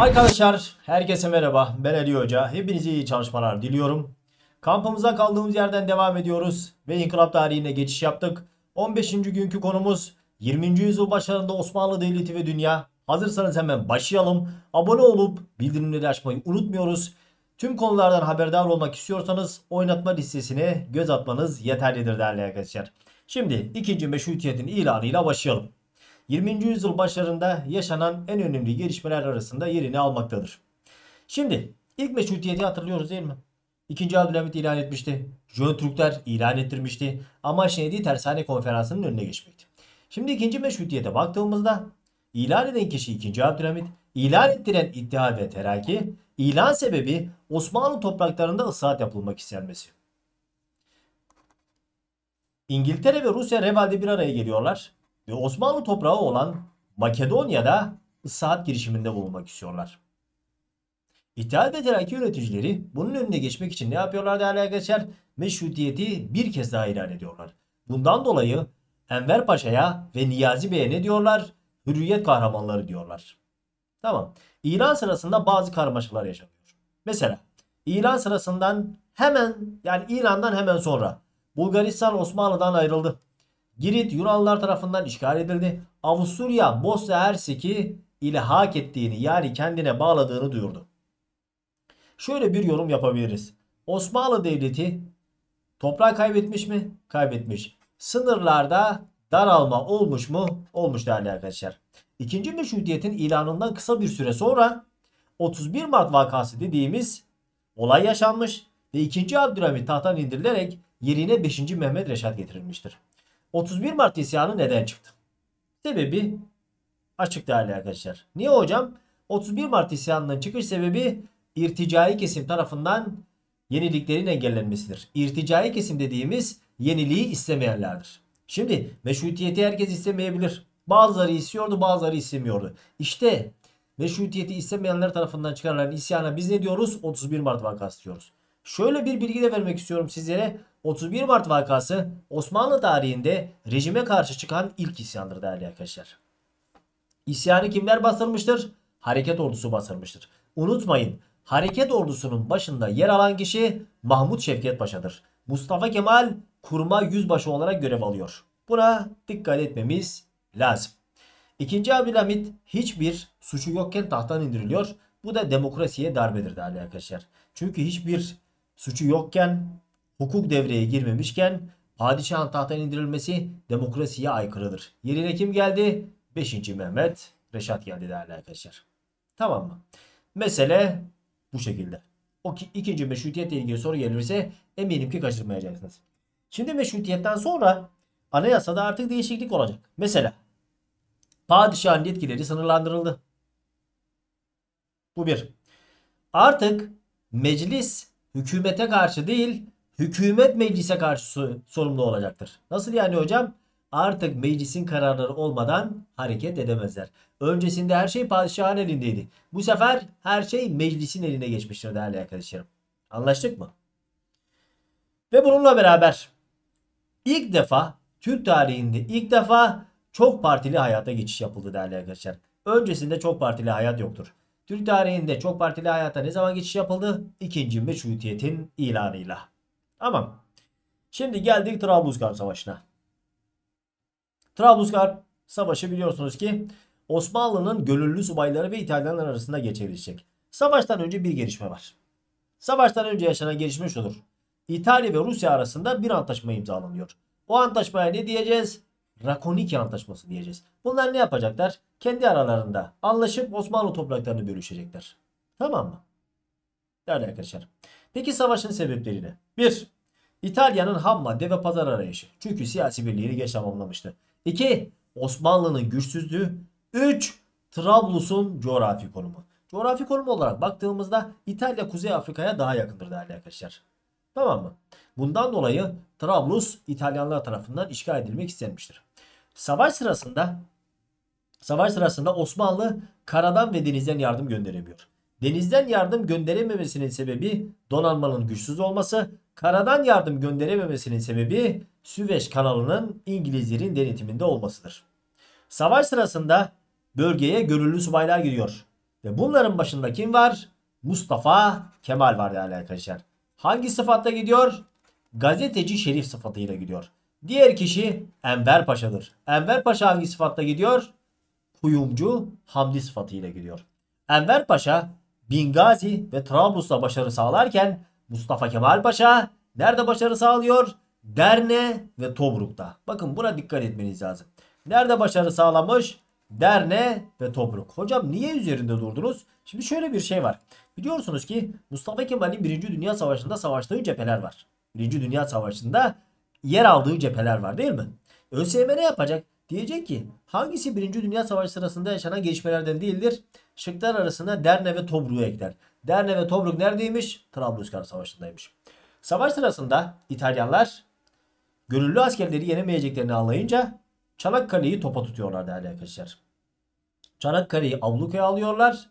Arkadaşlar herkese merhaba. Ben Ali Hoca. Hepinize iyi çalışmalar diliyorum. Kampımıza kaldığımız yerden devam ediyoruz ve inkılap tarihine geçiş yaptık. 15. günkü konumuz 20. yüzyıl başlarında Osmanlı Devleti ve Dünya. Hazırsanız hemen başlayalım. Abone olup bildirimleri açmayı unutmuyoruz. Tüm konulardan haberdar olmak istiyorsanız oynatma listesine göz atmanız yeterlidir değerli arkadaşlar. Şimdi ikinci meşrutiyetin ilanıyla başlayalım. 20. yüzyıl başlarında yaşanan en önemli gelişmeler arasında yerini almaktadır. Şimdi ilk meşrutiyeti hatırlıyoruz değil mi? İkinci Abdülhamit ilan etmişti. Jön Türkler ilan ettirmişti. Amaç neydi? Tersane konferansının önüne geçmekti. Şimdi ikinci meşrutiyete baktığımızda ilan eden kişi ikinci Abdülhamit, ilan ettiren İttihat ve Teraki, ilan sebebi Osmanlı topraklarında ıslahat yapılmak istenmesi. İngiltere ve Rusya Reval'de bir araya geliyorlar ve Osmanlı toprağı olan Makedonya'da ıslahat girişiminde bulunmak istiyorlar. İttihat ve Terakki yöneticileri bunun önüne geçmek için ne yapıyorlar değerli arkadaşlar? Meşrutiyeti bir kez daha ilan ediyorlar. Bundan dolayı Enver Paşa'ya ve Niyazi Bey'e ne diyorlar? Hürriyet kahramanları diyorlar. Tamam. İlan sırasında bazı karmaşalar yaşanıyor. Mesela ilan sırasından hemen yani ilandan hemen sonra Bulgaristan Osmanlı'dan ayrıldı. Girit Yunanlılar tarafından işgal edildi. Avusturya Bosna Hersek'i ile hak ettiğini yani kendine bağladığını duyurdu. Şöyle bir yorum yapabiliriz. Osmanlı Devleti toprağı kaybetmiş mi? Kaybetmiş. Sınırlarda daralma olmuş mu? Olmuş değerli arkadaşlar. İkinci Meşrutiyet'in ilanından kısa bir süre sonra 31 Mart vakası dediğimiz olay yaşanmış ve 2. Abdülhamit tahttan indirilerek yerine 5. Mehmet Reşat getirilmiştir. 31 Mart isyanı neden çıktı? Sebebi açık değerli arkadaşlar. Niye hocam? 31 Mart isyanının çıkış sebebi irticai kesim tarafından yeniliklerin engellenmesidir. İrticai kesim dediğimiz yeniliği istemeyenlerdir. Şimdi meşrutiyeti herkes istemeyebilir. Bazıları istiyordu bazıları istemiyordu. İşte meşrutiyeti istemeyenler tarafından çıkarılan isyana biz ne diyoruz? 31 Mart vakası diyoruz. Şöyle bir bilgi de vermek istiyorum sizlere. 31 Mart vakası Osmanlı tarihinde rejime karşı çıkan ilk isyandır değerli arkadaşlar. İsyanı kimler bastırmıştır? Hareket ordusu bastırmıştır. Unutmayın hareket ordusunun başında yer alan kişi Mahmut Şevket Paşa'dır. Mustafa Kemal kurma yüzbaşı olarak görev alıyor. Buna dikkat etmemiz lazım. İkinci Abdülhamit hiçbir suçu yokken tahttan indiriliyor. Bu da demokrasiye darbedir değerli arkadaşlar. Çünkü hiçbir suçu yokken hukuk devreye girmemişken padişahın tahttan indirilmesi demokrasiye aykırıdır. Yerine kim geldi? 5. Mehmet Reşat geldi değerli arkadaşlar. Tamam mı? Mesele bu şekilde. O ki, ikinci meşrutiyetle ilgili soru gelirse eminim ki kaçırmayacaksınız. Şimdi meşrutiyetten sonra anayasada artık değişiklik olacak. Mesela padişahın yetkileri sınırlandırıldı. Bu bir. Artık meclis hükümete karşı değil hükümet meclise karşı sorumlu olacaktır. Nasıl yani hocam? Artık meclisin kararları olmadan hareket edemezler. Öncesinde her şey padişahın elindeydi. Bu sefer her şey meclisin eline geçmiştir değerli arkadaşlarım. Anlaştık mı? Ve bununla beraber ilk defa Türk tarihinde ilk defa çok partili hayata geçiş yapıldı değerli arkadaşlar. Öncesinde çok partili hayat yoktur. Türk tarihinde çok partili hayata ne zaman geçiş yapıldı? İkinci Meşrutiyet'in ilanıyla. Tamam. Şimdi geldik Trablusgarp Savaşı'na. Trablusgarp Savaşı biliyorsunuz ki Osmanlı'nın gönüllü subayları ve İtalyanlar arasında gerçekleşecek. Savaştan önce bir gelişme var. Savaştan önce yaşanan gelişme şudur. İtalya ve Rusya arasında bir antlaşma imzalanıyor. O antlaşmaya ne diyeceğiz? Rakoniki Antlaşması diyeceğiz. Bunlar ne yapacaklar? Kendi aralarında anlaşıp Osmanlı topraklarını bölüşecekler. Tamam mı? Değerli arkadaşlar. Peki savaşın sebepleri ne? 1. İtalya'nın ham deve pazar arayışı. Çünkü siyasi birliğini geç tamamlamıştı. 2. Osmanlı'nın güçsüzlüğü. 3. Trablus'un coğrafi konumu. Coğrafi konumu olarak baktığımızda İtalya Kuzey Afrika'ya daha yakındır değerli arkadaşlar. Tamam mı? Bundan dolayı Trablus İtalyanlar tarafından işgal edilmek istenmiştir. Savaş sırasında savaş sırasında Osmanlı karadan ve denizden yardım gönderemiyor. Denizden yardım gönderememesinin sebebi donanmanın güçsüz olması. Karadan yardım gönderememesinin sebebi Süveyş kanalının İngilizlerin denetiminde olmasıdır. Savaş sırasında bölgeye gönüllü subaylar gidiyor Ve bunların başında kim var? Mustafa Kemal var değerli arkadaşlar. Hangi sıfatla gidiyor? Gazeteci şerif sıfatıyla gidiyor. Diğer kişi Enver Paşa'dır. Enver Paşa hangi sıfatla gidiyor? Kuyumcu Hamdi sıfatıyla gidiyor. Enver Paşa Bingazi ve Trablus'ta başarı sağlarken Mustafa Kemal Paşa nerede başarı sağlıyor? Derne ve Tobruk'ta. Bakın buna dikkat etmeniz lazım. Nerede başarı sağlamış? Derne ve Tobruk. Hocam niye üzerinde durdunuz? Şimdi şöyle bir şey var. Biliyorsunuz ki Mustafa Kemal'in 1. Dünya Savaşı'nda savaştığı cepheler var. 1. Dünya Savaşı'nda yer aldığı cepheler var değil mi? ÖSYM ne yapacak? Diyecek ki hangisi 1. Dünya Savaşı sırasında yaşanan gelişmelerden değildir? Şıklar arasında Derne ve Tobruk'u ekler. Derne ve Tobruk neredeymiş? Trablusgarp Savaşı'ndaymış. Savaş sırasında İtalyanlar gönüllü askerleri yenemeyeceklerini anlayınca Çanakkale'yi topa tutuyorlar değerli arkadaşlar. Çanakkale'yi avlukaya alıyorlar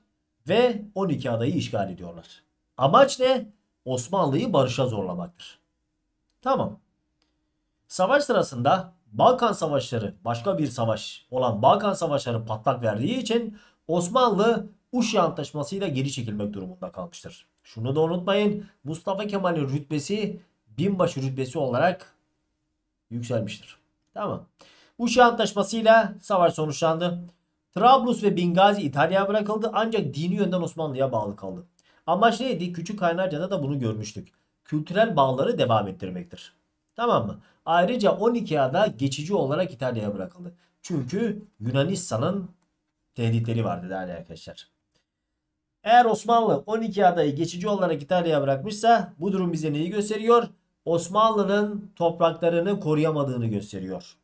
ve 12 adayı işgal ediyorlar. Amaç ne? Osmanlı'yı barışa zorlamaktır. Tamam. Savaş sırasında Balkan Savaşları başka bir savaş olan Balkan Savaşları patlak verdiği için Osmanlı Uşya Antlaşması'yla geri çekilmek durumunda kalmıştır. Şunu da unutmayın Mustafa Kemal'in rütbesi binbaşı rütbesi olarak yükselmiştir. Tamam. Uşya Antlaşması'yla savaş sonuçlandı. Trablus ve Bingazi İtalya'ya bırakıldı ancak dini yönden Osmanlı'ya bağlı kaldı. Amaç neydi? Küçük Kaynarca'da da bunu görmüştük. Kültürel bağları devam ettirmektir. Tamam mı? Ayrıca 12 ada geçici olarak İtalya'ya bırakıldı. Çünkü Yunanistan'ın tehditleri vardı değerli arkadaşlar. Eğer Osmanlı 12 adayı geçici olarak İtalya'ya bırakmışsa bu durum bize neyi gösteriyor? Osmanlı'nın topraklarını koruyamadığını gösteriyor.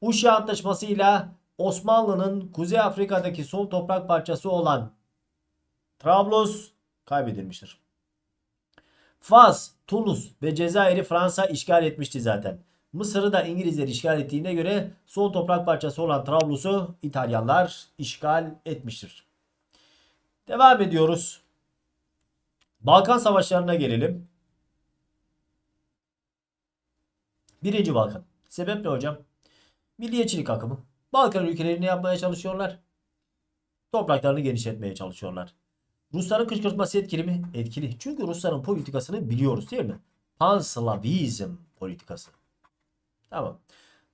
Uşya Antlaşması'yla Osmanlı'nın Kuzey Afrika'daki son toprak parçası olan Trablus kaybedilmiştir. Fas, Tunus ve Cezayir'i Fransa işgal etmişti zaten. Mısır'ı da İngilizler işgal ettiğine göre son toprak parçası olan Trablus'u İtalyanlar işgal etmiştir. Devam ediyoruz. Balkan savaşlarına gelelim. Birinci Balkan. Sebep ne hocam? Milliyetçilik akımı. Balkan ülkelerini yapmaya çalışıyorlar. Topraklarını genişletmeye çalışıyorlar. Rusların kışkırtması etkili mi? Etkili. Çünkü Rusların politikasını biliyoruz değil mi? Panslavizm politikası. Tamam.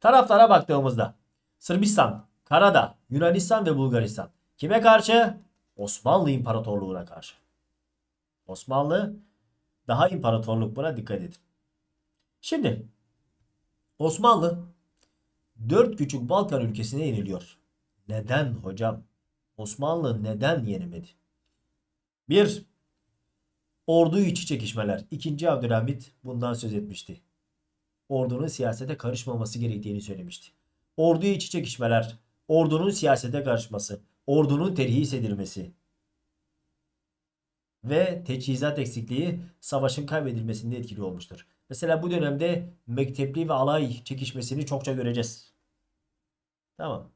Taraflara baktığımızda Sırbistan, Karada, Yunanistan ve Bulgaristan. Kime karşı? Osmanlı İmparatorluğu'na karşı. Osmanlı daha imparatorluk buna dikkat edin. Şimdi Osmanlı dört küçük Balkan ülkesine yeniliyor. Neden hocam? Osmanlı neden yenemedi? bir Ordu içi çekişmeler. 2. Abdülhamit bundan söz etmişti. Ordunun siyasete karışmaması gerektiğini söylemişti. Ordu içi çekişmeler. Ordunun siyasete karışması. Ordunun terhis edilmesi. Ve teçhizat eksikliği savaşın kaybedilmesinde etkili olmuştur. Mesela bu dönemde mektepli ve alay çekişmesini çokça göreceğiz. Tamam.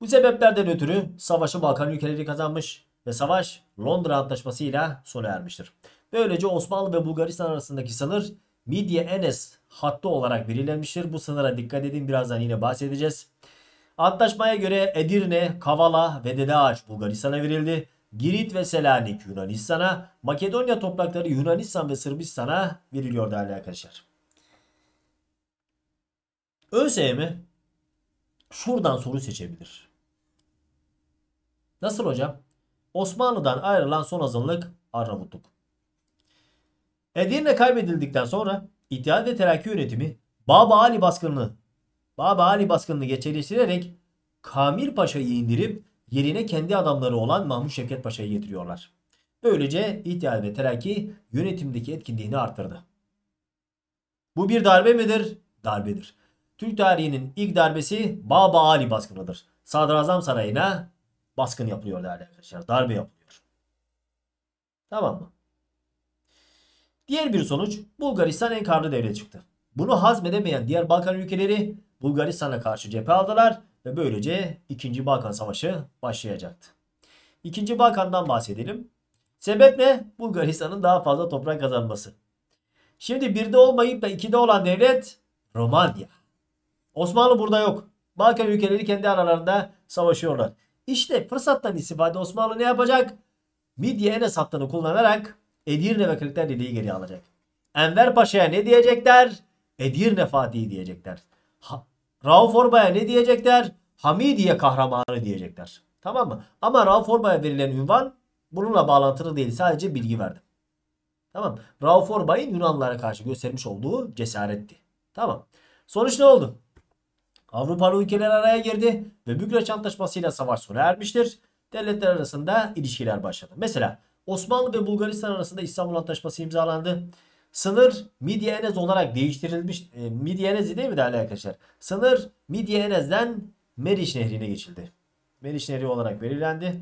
Bu sebeplerden ötürü savaşı Balkan ülkeleri kazanmış ve savaş Londra Antlaşması ile sona ermiştir. Böylece Osmanlı ve Bulgaristan arasındaki sınır Midye Enes hattı olarak belirlenmiştir. Bu sınıra dikkat edin birazdan yine bahsedeceğiz. Antlaşmaya göre Edirne, Kavala ve Dede Bulgaristan'a verildi. Girit ve Selanik Yunanistan'a, Makedonya toprakları Yunanistan ve Sırbistan'a veriliyor değerli arkadaşlar. ÖSYM şuradan soru seçebilir. Nasıl hocam? Osmanlı'dan ayrılan son azınlık Arnavutluk. Edirne kaybedildikten sonra İttihat ve Terakki yönetimi Baba Ali baskını, Baba Ali baskınını gerçekleştirerek Kamil Paşa'yı indirip yerine kendi adamları olan Mahmut Şevket Paşa'yı getiriyorlar. Böylece İttihat ve Terakki yönetimdeki etkinliğini arttırdı. Bu bir darbe midir? Darbedir. Türk tarihinin ilk darbesi Baba Ali baskınıdır. Sadrazam Sarayı'na baskın yapılıyor değerli arkadaşlar. Darbe yapılıyor. Tamam mı? Diğer bir sonuç Bulgaristan en karlı devlet çıktı. Bunu hazmedemeyen diğer Balkan ülkeleri Bulgaristan'a karşı cephe aldılar ve böylece 2. Balkan Savaşı başlayacaktı. 2. Balkan'dan bahsedelim. Sebep ne? Bulgaristan'ın daha fazla toprak kazanması. Şimdi birde olmayıp da ikide olan devlet Romanya. Osmanlı burada yok. Balkan ülkeleri kendi aralarında savaşıyorlar. İşte fırsattan istifade Osmanlı ne yapacak? Midye Enes hattını kullanarak Edirne ve Kırklar Lili'yi geri alacak. Enver Paşa'ya ne diyecekler? Edirne Fatih'i diyecekler. Ha, Rauf Orba'ya ne diyecekler? Hamidiye kahramanı diyecekler. Tamam mı? Ama Rauf Orba'ya verilen ünvan bununla bağlantılı değil. Sadece bilgi verdim. Tamam. Rauf Orbay'ın Yunanlara karşı göstermiş olduğu cesaretti. Tamam. Sonuç ne oldu? Avrupalı ülkeler araya girdi ve Bükreş Antlaşması'yla savaş sona ermiştir. Devletler arasında ilişkiler başladı. Mesela Osmanlı ve Bulgaristan arasında İstanbul Antlaşması imzalandı. Sınır Midyenez olarak değiştirilmiş. E, Midyenez değil mi değerli arkadaşlar? Sınır Midyenez'den Meriç Nehri'ne geçildi. Meriç Nehri olarak belirlendi.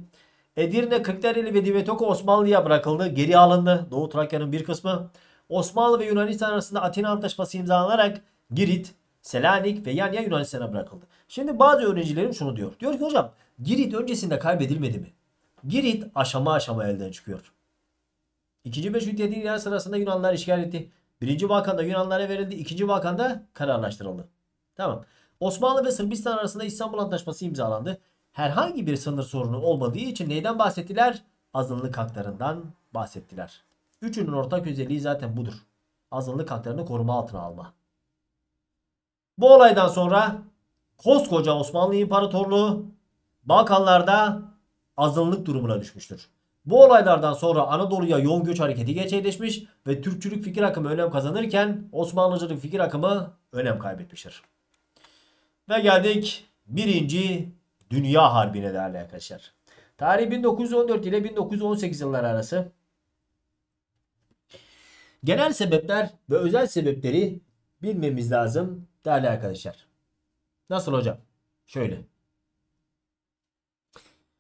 Edirne, Kırklareli ve Divetoko Osmanlı'ya bırakıldı. Geri alındı. Doğu Trakya'nın bir kısmı. Osmanlı ve Yunanistan arasında Atina Antlaşması imzalanarak Girit, Selanik ve Yanya Yunanistan'a bırakıldı. Şimdi bazı öğrencilerim şunu diyor. Diyor ki hocam Girit öncesinde kaybedilmedi mi? Girit aşama aşama elden çıkıyor. 2. Meşrutiyet İlan sırasında Yunanlar işgal etti. 1. Balkan'da Yunanlara verildi. 2. Balkan'da kararlaştırıldı. Tamam. Osmanlı ve Sırbistan arasında İstanbul Antlaşması imzalandı. Herhangi bir sınır sorunu olmadığı için neyden bahsettiler? Azınlık haklarından bahsettiler. Üçünün ortak özelliği zaten budur. Azınlık haklarını koruma altına alma. Bu olaydan sonra koskoca Osmanlı İmparatorluğu Balkanlarda azınlık durumuna düşmüştür. Bu olaylardan sonra Anadolu'ya yoğun göç hareketi gerçekleşmiş ve Türkçülük fikir akımı önem kazanırken Osmanlıcılık fikir akımı önem kaybetmiştir. Ve geldik 1. Dünya Harbi'ne değerli arkadaşlar. Tarih 1914 ile 1918 yılları arası. Genel sebepler ve özel sebepleri bilmemiz lazım. Değerli arkadaşlar. Nasıl hocam? Şöyle.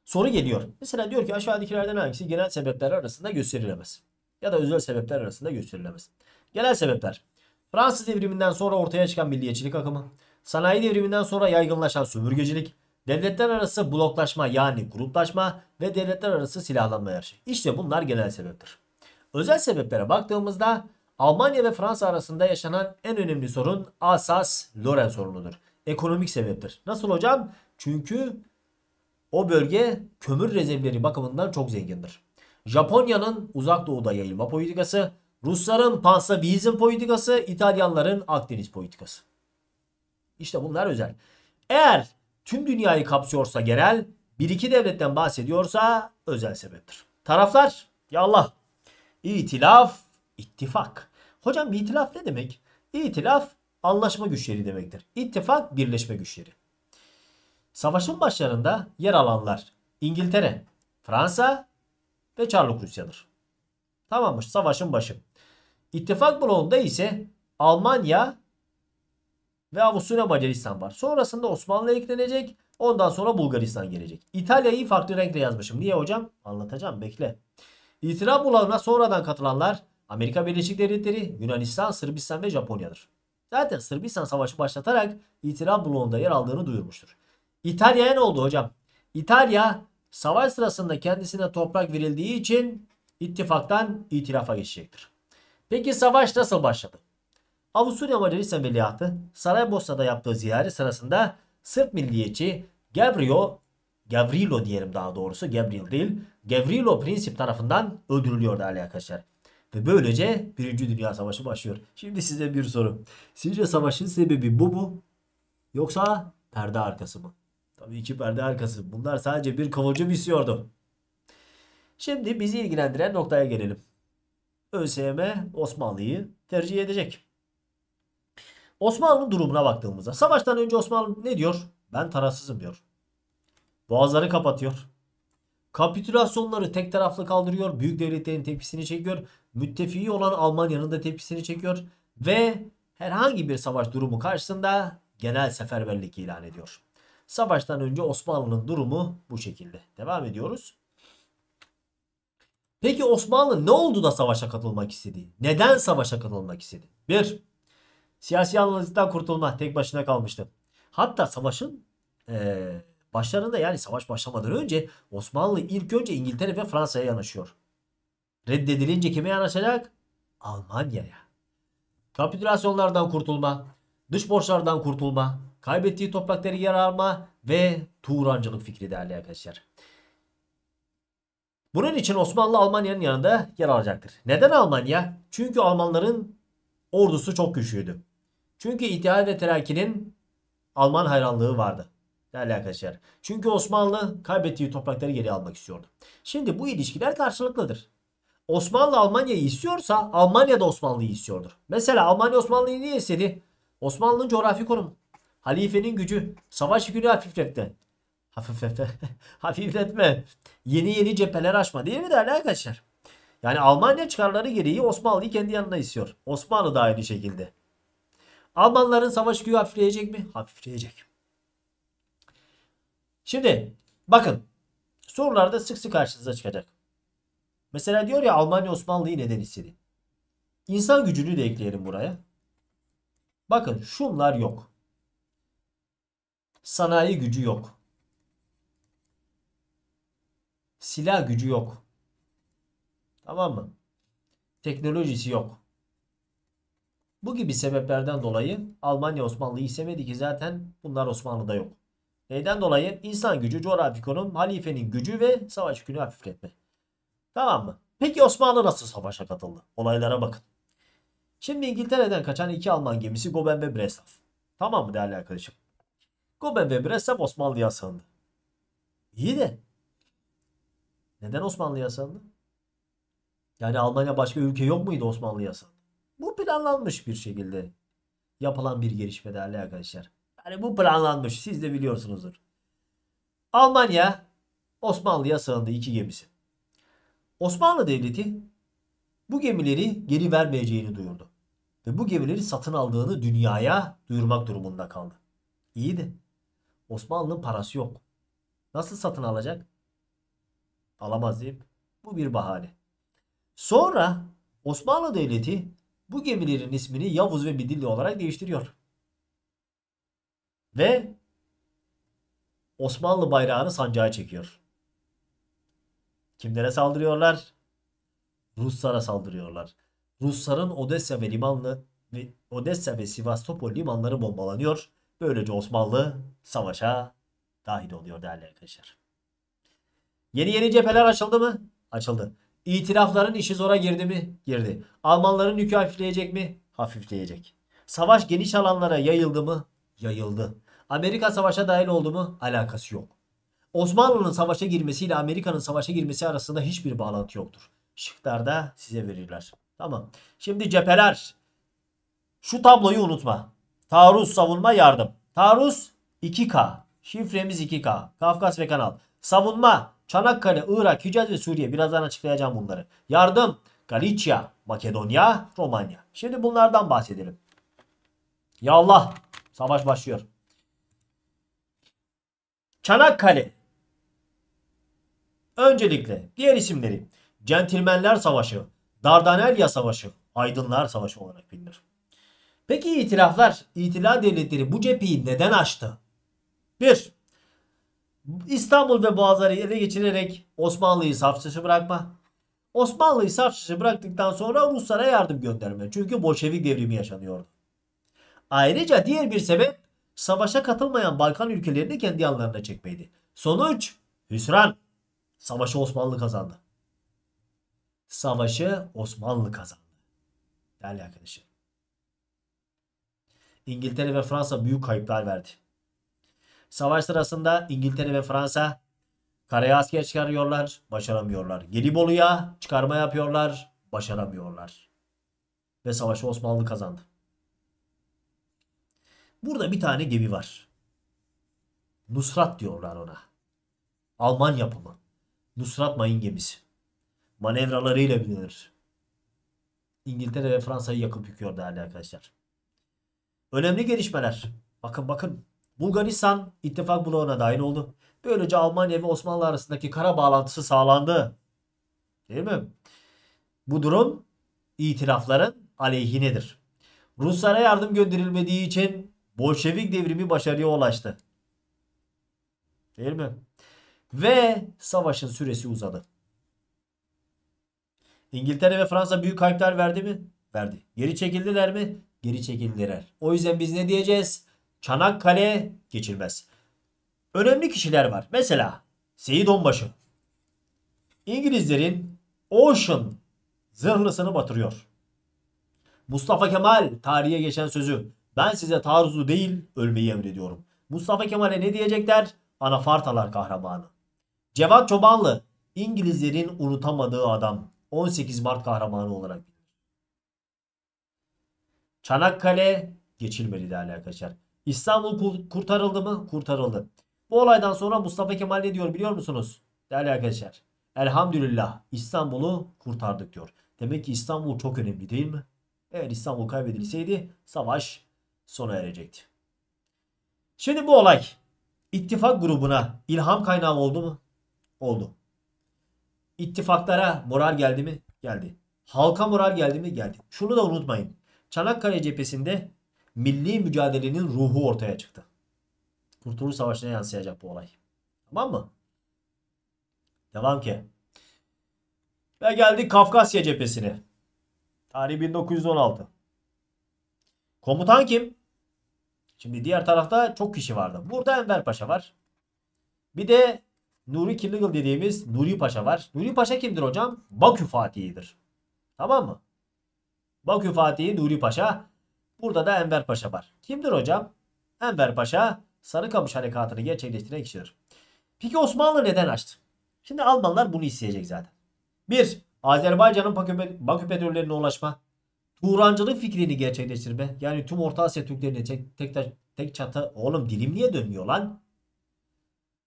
Soru geliyor. Mesela diyor ki aşağıdakilerden hangisi genel sebepler arasında gösterilemez? Ya da özel sebepler arasında gösterilemez. Genel sebepler. Fransız devriminden sonra ortaya çıkan milliyetçilik akımı, sanayi devriminden sonra yaygınlaşan sömürgecilik, devletler arası bloklaşma yani gruplaşma ve devletler arası silahlanma yarışı. Şey. İşte bunlar genel sebeptir. Özel sebeplere baktığımızda Almanya ve Fransa arasında yaşanan en önemli sorun Alsas-Loren sorunudur. Ekonomik sebeptir. Nasıl hocam? Çünkü o bölge kömür rezervleri bakımından çok zengindir. Japonya'nın uzak doğuda yayılma politikası, Rusların panslavizm politikası, İtalyanların Akdeniz politikası. İşte bunlar özel. Eğer tüm dünyayı kapsıyorsa genel, bir iki devletten bahsediyorsa özel sebeptir. Taraflar ya Allah, itilaf, ittifak. Hocam itilaf ne demek? İtilaf anlaşma güçleri demektir. İttifak birleşme güçleri. Savaşın başlarında yer alanlar İngiltere, Fransa ve Çarlık Rusya'dır. Tamammış savaşın başı. İttifak bloğunda ise Almanya ve Avusturya Macaristan var. Sonrasında Osmanlı eklenecek. Ondan sonra Bulgaristan gelecek. İtalya'yı farklı renkle yazmışım. Niye hocam? Anlatacağım bekle. İtilaf bloğuna sonradan katılanlar Amerika Birleşik Devletleri, Yunanistan, Sırbistan ve Japonya'dır. Zaten Sırbistan savaşı başlatarak itiraf bloğunda yer aldığını duyurmuştur. İtalya'ya ne oldu hocam? İtalya savaş sırasında kendisine toprak verildiği için ittifaktan itirafa geçecektir. Peki savaş nasıl başladı? Avusturya Macaristan Veliahtı Saraybosna'da yaptığı ziyaret sırasında Sırp milliyetçi Gavrilo, Gavrilo diyelim daha doğrusu Gabriel değil, Gavrilo Prinsip tarafından öldürülüyor değerli arkadaşlar. Ve böylece Birinci Dünya Savaşı başlıyor. Şimdi size bir soru. Sizce savaşın sebebi bu mu? Yoksa perde arkası mı? Tabii ki perde arkası. Bunlar sadece bir kıvılcım istiyordu. Şimdi bizi ilgilendiren noktaya gelelim. ÖSYM Osmanlı'yı tercih edecek. Osmanlı'nın durumuna baktığımızda savaştan önce Osmanlı ne diyor? Ben tarafsızım diyor. Boğazları kapatıyor. Kapitülasyonları tek taraflı kaldırıyor. Büyük devletlerin tepkisini çekiyor. Müttefiği olan Almanya'nın da tepkisini çekiyor. Ve herhangi bir savaş durumu karşısında genel seferberlik ilan ediyor. Savaştan önce Osmanlı'nın durumu bu şekilde. Devam ediyoruz. Peki Osmanlı ne oldu da savaşa katılmak istedi? Neden savaşa katılmak istedi? 1. Siyasi yalnızlıktan kurtulma. Tek başına kalmıştı. Hatta savaşın ee, Başlarında yani savaş başlamadan önce Osmanlı ilk önce İngiltere ve Fransa'ya yanaşıyor. Reddedilince kime yanaşacak? Almanya'ya. Kapitülasyonlardan kurtulma, dış borçlardan kurtulma, kaybettiği toprakları yer alma ve Turancılık fikri değerli arkadaşlar. Bunun için Osmanlı Almanya'nın yanında yer alacaktır. Neden Almanya? Çünkü Almanların ordusu çok güçlüydü. Çünkü İttihat ve Terakki'nin Alman hayranlığı vardı. Değerli arkadaşlar. Çünkü Osmanlı kaybettiği toprakları geri almak istiyordu. Şimdi bu ilişkiler karşılıklıdır. Osmanlı Almanya'yı istiyorsa Almanya da Osmanlı'yı istiyordur. Mesela Almanya Osmanlı'yı niye istedi? Osmanlı'nın coğrafi konumu, halifenin gücü, savaş yükünü hafifletti. Hafifletme. hafifletme. Yeni yeni cepheler açma değil mi değerli arkadaşlar? Yani Almanya çıkarları gereği Osmanlı'yı kendi yanına istiyor. Osmanlı da aynı şekilde. Almanların savaş gücü hafifleyecek mi? Hafifleyecek. Şimdi bakın sorularda sık sık karşınıza çıkacak. Mesela diyor ya Almanya Osmanlı'yı neden istedi? İnsan gücünü de ekleyelim buraya. Bakın şunlar yok. Sanayi gücü yok. Silah gücü yok. Tamam mı? Teknolojisi yok. Bu gibi sebeplerden dolayı Almanya Osmanlı'yı istemedi ki zaten bunlar Osmanlı'da yok. Neyden dolayı? İnsan gücü, coğrafi konum, halifenin gücü ve savaş günü hafifletme. Tamam mı? Peki Osmanlı nasıl savaşa katıldı? Olaylara bakın. Şimdi İngiltere'den kaçan iki Alman gemisi Goben ve Breslav. Tamam mı değerli arkadaşım? Goben ve Breslav Osmanlı'ya sığındı. İyi de neden Osmanlı'ya sığındı? Yani Almanya başka ülke yok muydu Osmanlı'ya sığındı? Bu planlanmış bir şekilde yapılan bir gelişme değerli arkadaşlar. Hani bu planlanmış. Siz de biliyorsunuzdur. Almanya Osmanlı'ya sığındı iki gemisi. Osmanlı Devleti bu gemileri geri vermeyeceğini duyurdu. Ve bu gemileri satın aldığını dünyaya duyurmak durumunda kaldı. İyi de Osmanlı'nın parası yok. Nasıl satın alacak? Alamaz diyeyim. Bu bir bahane. Sonra Osmanlı Devleti bu gemilerin ismini Yavuz ve Midilli olarak değiştiriyor ve Osmanlı bayrağını sancağa çekiyor. Kimlere saldırıyorlar? Ruslara saldırıyorlar. Rusların Odessa ve limanlı ve Odessa ve Sivastopol limanları bombalanıyor. Böylece Osmanlı savaşa dahil oluyor değerli arkadaşlar. Yeni yeni cepheler açıldı mı? Açıldı. İtirafların işi zora girdi mi? Girdi. Almanların yükü hafifleyecek mi? Hafifleyecek. Savaş geniş alanlara yayıldı mı? yayıldı. Amerika savaşa dahil oldu mu? Alakası yok. Osmanlı'nın savaşa girmesiyle Amerika'nın savaşa girmesi arasında hiçbir bağlantı yoktur. Şıklarda size verirler. Tamam. Şimdi cepheler. Şu tabloyu unutma. Taarruz, savunma, yardım. Taarruz 2K. Şifremiz 2K. Kafkas ve Kanal. Savunma. Çanakkale, Irak, Hicaz ve Suriye. Birazdan açıklayacağım bunları. Yardım. Galicia, Makedonya, Romanya. Şimdi bunlardan bahsedelim. Ya Allah. Savaş başlıyor. Çanakkale. Öncelikle diğer isimleri Centilmenler Savaşı, Dardanelya Savaşı, Aydınlar Savaşı olarak bilinir. Peki itiraflar, itila devletleri bu cepheyi neden açtı? 1. İstanbul ve Boğazları ele geçirerek Osmanlı'yı saf dışı bırakma. Osmanlı'yı saf dışı bıraktıktan sonra Ruslara yardım gönderme. Çünkü Bolşevik devrimi yaşanıyordu. Ayrıca diğer bir sebep savaşa katılmayan Balkan ülkelerini kendi yanlarına çekmeydi. Sonuç hüsran. Savaşı Osmanlı kazandı. Savaşı Osmanlı kazandı. Değerli arkadaşlar. İngiltere ve Fransa büyük kayıplar verdi. Savaş sırasında İngiltere ve Fransa karaya asker çıkarıyorlar, başaramıyorlar. Gelibolu'ya çıkarma yapıyorlar, başaramıyorlar. Ve savaşı Osmanlı kazandı. Burada bir tane gemi var. Nusrat diyorlar ona. Alman yapımı. Nusrat mayın gemisi. Manevralarıyla bilinir. İngiltere ve Fransa'yı yakıp yıkıyor değerli arkadaşlar. Önemli gelişmeler. Bakın bakın. Bulgaristan ittifak bloğuna dahil oldu. Böylece Almanya ve Osmanlı arasındaki kara bağlantısı sağlandı. Değil mi? Bu durum itirafların aleyhinedir. Ruslara yardım gönderilmediği için Bolşevik devrimi başarıya ulaştı. Değil mi? Ve savaşın süresi uzadı. İngiltere ve Fransa büyük kayıplar verdi mi? Verdi. Geri çekildiler mi? Geri çekildiler. O yüzden biz ne diyeceğiz? Çanakkale geçilmez. Önemli kişiler var. Mesela Seyit Onbaşı. İngilizlerin Ocean zırhlısını batırıyor. Mustafa Kemal tarihe geçen sözü ben size taarruzu değil ölmeyi emrediyorum. Mustafa Kemal'e ne diyecekler? Anafartalar kahramanı. Cevat Çobanlı İngilizlerin unutamadığı adam 18 Mart kahramanı olarak bilinir. Çanakkale geçilmedi değerli arkadaşlar. İstanbul kurtarıldı mı? Kurtarıldı. Bu olaydan sonra Mustafa Kemal ne diyor biliyor musunuz? Değerli arkadaşlar. Elhamdülillah İstanbul'u kurtardık diyor. Demek ki İstanbul çok önemli değil mi? Eğer İstanbul kaybedilseydi savaş sona erecekti. Şimdi bu olay ittifak grubuna ilham kaynağı oldu mu? Oldu. İttifaklara moral geldi mi? Geldi. Halka moral geldi mi? Geldi. Şunu da unutmayın. Çanakkale cephesinde milli mücadelenin ruhu ortaya çıktı. Kurtuluş Savaşı'na yansıyacak bu olay. Tamam mı? Devam ki. Ve geldik Kafkasya cephesine. Tarih 1916. Komutan kim? Şimdi diğer tarafta çok kişi vardı. Burada Enver Paşa var. Bir de Nuri Kirligil dediğimiz Nuri Paşa var. Nuri Paşa kimdir hocam? Bakü Fatihi'dir. Tamam mı? Bakü Fatihi Nuri Paşa. Burada da Enver Paşa var. Kimdir hocam? Enver Paşa Sarıkamış harekatını gerçekleştiren kişidir. Peki Osmanlı neden açtı? Şimdi Almanlar bunu isteyecek zaten. Bir Azerbaycan'ın Bakü petrollerine ulaşma. Turancının fikrini gerçekleştirme. Yani tüm Orta Asya Türklerini tek, tek, tek çatı. Oğlum dilim niye dönmüyor lan?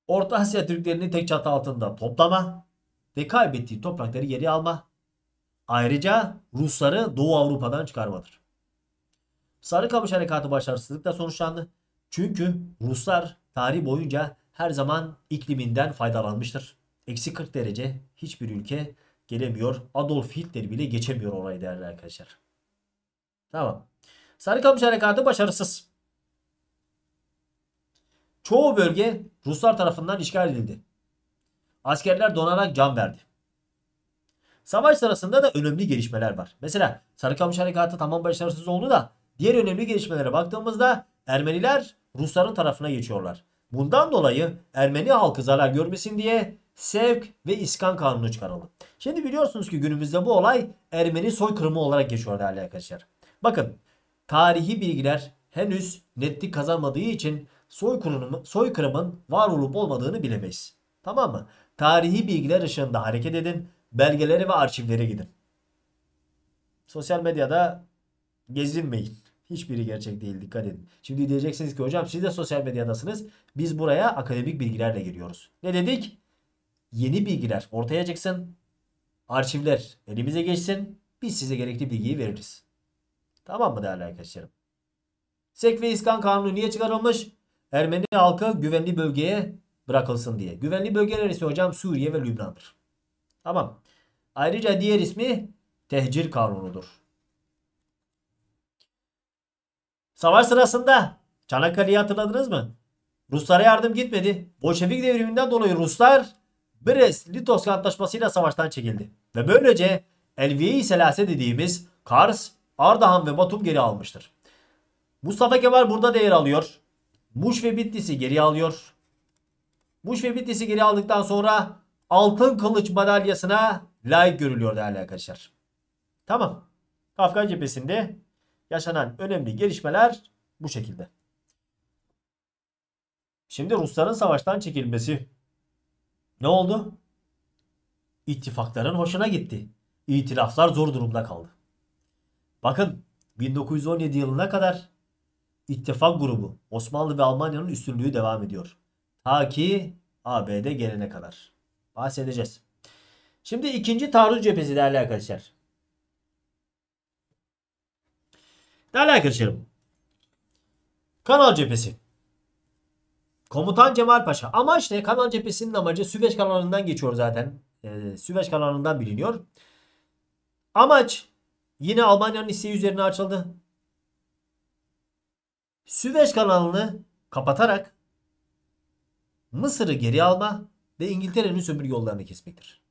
Orta Asya Türklerini tek çatı altında toplama ve kaybettiği toprakları geri alma. Ayrıca Rusları Doğu Avrupa'dan çıkarmadır. Sarıkamış harekatı başarısızlıkla sonuçlandı. Çünkü Ruslar tarih boyunca her zaman ikliminden faydalanmıştır. Eksi 40 derece hiçbir ülke gelemiyor. Adolf Hitler bile geçemiyor orayı değerli arkadaşlar. Tamam. Sarıkamış harekatı başarısız. Çoğu bölge Ruslar tarafından işgal edildi. Askerler donarak can verdi. Savaş sırasında da önemli gelişmeler var. Mesela Sarıkamış Harekatı tamam başarısız oldu da diğer önemli gelişmelere baktığımızda Ermeniler Rusların tarafına geçiyorlar. Bundan dolayı Ermeni halkı zarar görmesin diye Sevk ve iskan Kanunu çıkarıldı. Şimdi biliyorsunuz ki günümüzde bu olay Ermeni soykırımı olarak geçiyor değerli arkadaşlar. Bakın tarihi bilgiler henüz netlik kazanmadığı için soykırımın, soykırımın var olup olmadığını bilemeyiz. Tamam mı? Tarihi bilgiler ışığında hareket edin. belgeleri ve arşivlere gidin. Sosyal medyada gezinmeyin. Hiçbiri gerçek değil dikkat edin. Şimdi diyeceksiniz ki hocam siz de sosyal medyadasınız. Biz buraya akademik bilgilerle giriyoruz. Ne dedik? Yeni bilgiler ortaya çıksın. Arşivler elimize geçsin. Biz size gerekli bilgiyi veririz. Tamam mı değerli arkadaşlarım? Sek ve İskan Kanunu niye çıkarılmış? Ermeni halkı güvenli bölgeye bırakılsın diye. Güvenli bölgeler ise hocam Suriye ve Lübnan'dır. Tamam. Ayrıca diğer ismi tehcir kanunudur. Savaş sırasında Çanakkale'yi hatırladınız mı? Ruslara yardım gitmedi. Bolşevik devriminden dolayı Ruslar Brest-Litovsk Antlaşması'yla savaştan çekildi. Ve böylece Elviye-i Selase dediğimiz Kars Ardahan ve Batum geri almıştır. Mustafa Kemal burada değer alıyor. Muş ve Bitlis'i geri alıyor. Muş ve Bitlis'i geri aldıktan sonra altın kılıç madalyasına layık görülüyor değerli arkadaşlar. Tamam. Kafkan cephesinde yaşanan önemli gelişmeler bu şekilde. Şimdi Rusların savaştan çekilmesi ne oldu? İttifakların hoşuna gitti. İtilaflar zor durumda kaldı. Bakın 1917 yılına kadar ittifak grubu Osmanlı ve Almanya'nın üstünlüğü devam ediyor. Ta ki ABD gelene kadar. Bahsedeceğiz. Şimdi ikinci taarruz cephesi değerli arkadaşlar. Değerli arkadaşlarım. Kanal cephesi. Komutan Cemal Paşa. Amaç ne? Kanal cephesinin amacı Süveyş kanalından geçiyor zaten. Ee, Süveyş kanalından biliniyor. Amaç Yine Almanya'nın isteği üzerine açıldı. Süveyş kanalını kapatarak Mısır'ı geri alma ve İngiltere'nin sömürge yollarını kesmektir.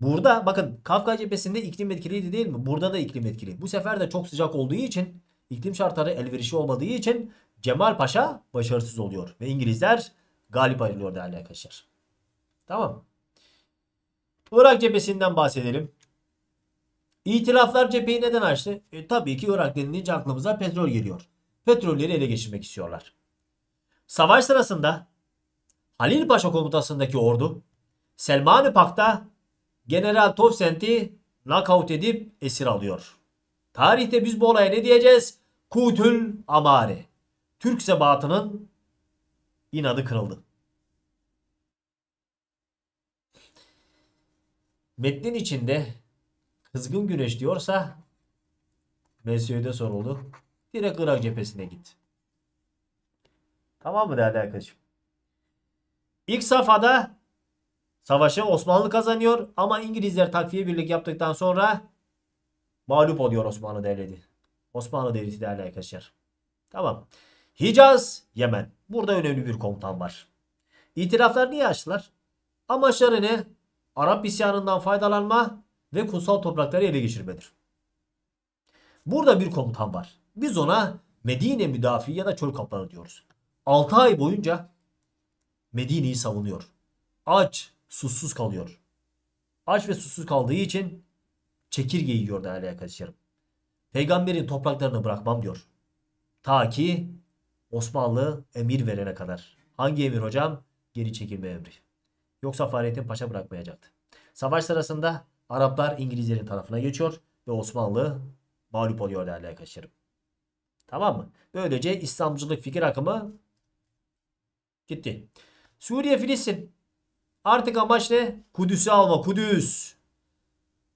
Burada bakın Kafka cephesinde iklim etkiliydi değil mi? Burada da iklim etkili. Bu sefer de çok sıcak olduğu için iklim şartları elverişi olmadığı için Cemal Paşa başarısız oluyor. Ve İngilizler galip ayrılıyor değerli arkadaşlar. Tamam. Irak cephesinden bahsedelim. İtilaflar cepheyi neden açtı? E, tabii ki Irak denilince aklımıza petrol geliyor. Petrolleri ele geçirmek istiyorlar. Savaş sırasında Halil Paşa komutasındaki ordu Selman-ı Pak'ta General Tofsent'i nakavt edip esir alıyor. Tarihte biz bu olaya ne diyeceğiz? Kutül Amare. Türk sebatının inadı kırıldı. Metnin içinde Kızgın güneş diyorsa MSÖ'de soruldu. Direkt Irak cephesine git. Tamam mı değerli arkadaşım? İlk safhada savaşı Osmanlı kazanıyor ama İngilizler takviye birlik yaptıktan sonra mağlup oluyor Osmanlı Devleti. Osmanlı Devleti değerli arkadaşlar. Tamam. Hicaz, Yemen. Burada önemli bir komutan var. İtiraflar niye açtılar? Amaçları ne? Arap isyanından faydalanma ve kutsal toprakları ele geçirmedir. Burada bir komutan var. Biz ona Medine müdafi ya da çöl kaplanı diyoruz. 6 ay boyunca Medine'yi savunuyor. Aç, susuz kalıyor. Aç ve susuz kaldığı için çekirge yiyor değerli arkadaşlarım. Peygamberin topraklarını bırakmam diyor. Ta ki Osmanlı emir verene kadar. Hangi emir hocam? Geri çekilme emri. Yoksa Fahrettin Paşa bırakmayacaktı. Savaş sırasında Araplar İngilizlerin tarafına geçiyor ve Osmanlı mağlup oluyor değerli arkadaşlarım. Tamam mı? Böylece İslamcılık fikir akımı gitti. Suriye Filistin. Artık amaç ne? Kudüs'ü alma. Kudüs.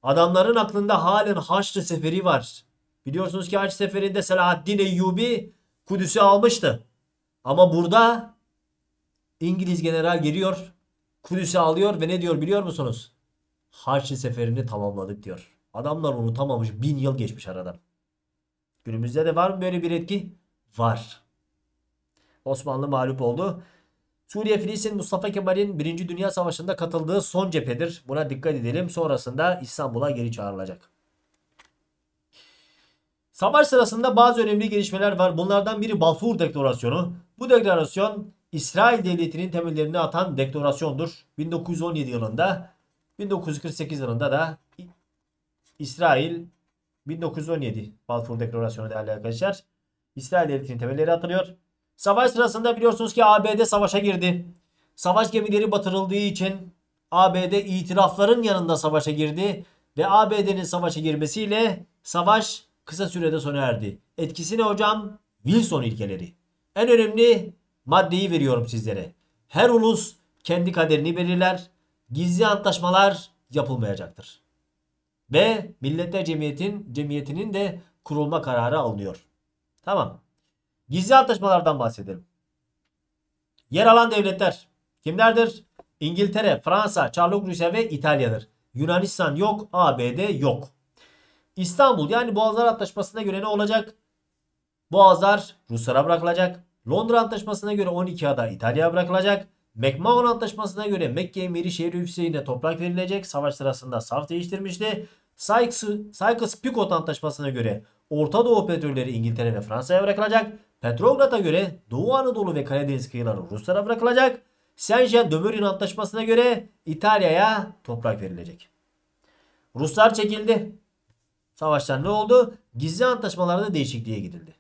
Adamların aklında halen Haçlı Seferi var. Biliyorsunuz ki Haçlı Seferi'nde Selahaddin Eyyubi Kudüs'ü almıştı. Ama burada İngiliz general geliyor. Kudüs'ü alıyor ve ne diyor biliyor musunuz? Haçlı seferini tamamladık diyor. Adamlar unutamamış. Bin yıl geçmiş aradan. Günümüzde de var mı böyle bir etki? Var. Osmanlı mağlup oldu. Suriye Filistin Mustafa Kemal'in 1. Dünya Savaşı'nda katıldığı son cephedir. Buna dikkat edelim. Sonrasında İstanbul'a geri çağrılacak. Savaş sırasında bazı önemli gelişmeler var. Bunlardan biri Balfour Deklarasyonu. Bu deklarasyon İsrail Devleti'nin temellerini atan deklarasyondur. 1917 yılında 1948 yılında da İsrail 1917 Balfour Deklarasyonu değerli arkadaşlar. İsrail devletinin temelleri atılıyor. Savaş sırasında biliyorsunuz ki ABD savaşa girdi. Savaş gemileri batırıldığı için ABD itirafların yanında savaşa girdi ve ABD'nin savaşa girmesiyle savaş kısa sürede sona erdi. Etkisi ne hocam? Wilson ilkeleri. En önemli maddeyi veriyorum sizlere. Her ulus kendi kaderini belirler gizli antlaşmalar yapılmayacaktır. Ve Milletler Cemiyeti'nin cemiyetinin de kurulma kararı alınıyor. Tamam. Gizli antlaşmalardan bahsedelim. Yer alan devletler kimlerdir? İngiltere, Fransa, Çarlık Rusya ve İtalya'dır. Yunanistan yok, ABD yok. İstanbul yani Boğazlar Antlaşması'na göre ne olacak? Boğazlar Ruslara bırakılacak. Londra Antlaşması'na göre 12 ada İtalya'ya bırakılacak. McMahon Antlaşması'na göre Mekke Miri Şehri Hüseyin'e toprak verilecek. Savaş sırasında saf değiştirmişti. Sykes-Picot Antlaşması'na göre Orta Doğu petrolleri İngiltere ve Fransa'ya bırakılacak. Petrograd'a göre Doğu Anadolu ve Karadeniz kıyıları Ruslara bırakılacak. saint jean Antlaşması'na göre İtalya'ya toprak verilecek. Ruslar çekildi. Savaştan ne oldu? Gizli antlaşmalarda değişikliğe gidildi.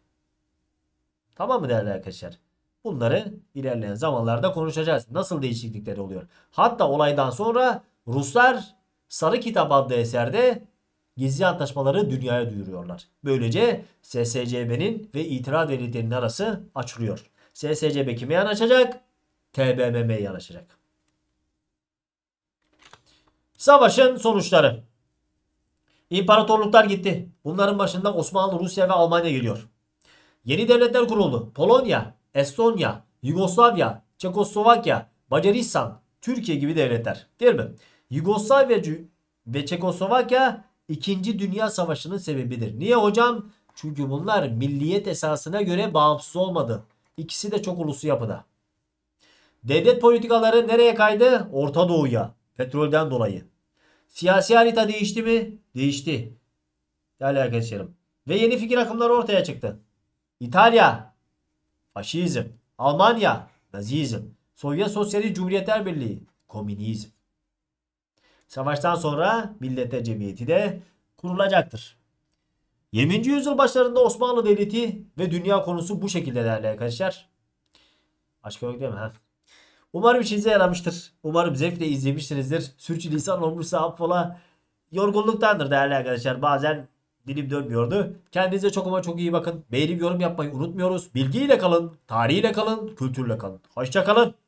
Tamam mı değerli arkadaşlar? Bunları ilerleyen zamanlarda konuşacağız. Nasıl değişiklikler oluyor? Hatta olaydan sonra Ruslar Sarı Kitap adlı eserde gizli antlaşmaları dünyaya duyuruyorlar. Böylece SSCB'nin ve itiraz devletlerinin arası açılıyor. SSCB kime yanaşacak? TBMM'ye yanaşacak. Savaşın sonuçları. İmparatorluklar gitti. Bunların başında Osmanlı, Rusya ve Almanya geliyor. Yeni devletler kuruldu. Polonya, Estonya, Yugoslavya, Çekoslovakya, Macaristan, Türkiye gibi devletler. Değil mi? Yugoslavya ve Çekoslovakya 2. Dünya Savaşı'nın sebebidir. Niye hocam? Çünkü bunlar milliyet esasına göre bağımsız olmadı. İkisi de çok uluslu yapıda. Devlet politikaları nereye kaydı? Orta Doğu'ya. Petrolden dolayı. Siyasi harita değişti mi? Değişti. Değerli arkadaşlarım. Ve yeni fikir akımları ortaya çıktı. İtalya, Faşizm. Almanya. Nazizm. Sovyet Sosyalist Cumhuriyetler Birliği. Komünizm. Savaştan sonra millete cemiyeti de kurulacaktır. 20. yüzyıl başlarında Osmanlı Devleti ve dünya konusu bu şekilde değerli arkadaşlar. Başka yok değil mi? Ha? Umarım işinize yaramıştır. Umarım zevkle izlemişsinizdir. Sürçülisan olmuşsa affola. Yorgunluktandır değerli arkadaşlar. Bazen dilim dönmüyordu. Kendinize çok ama çok iyi bakın. Beğenip yorum yapmayı unutmuyoruz. Bilgiyle kalın, tarihiyle kalın, kültürle kalın. hoşçakalın.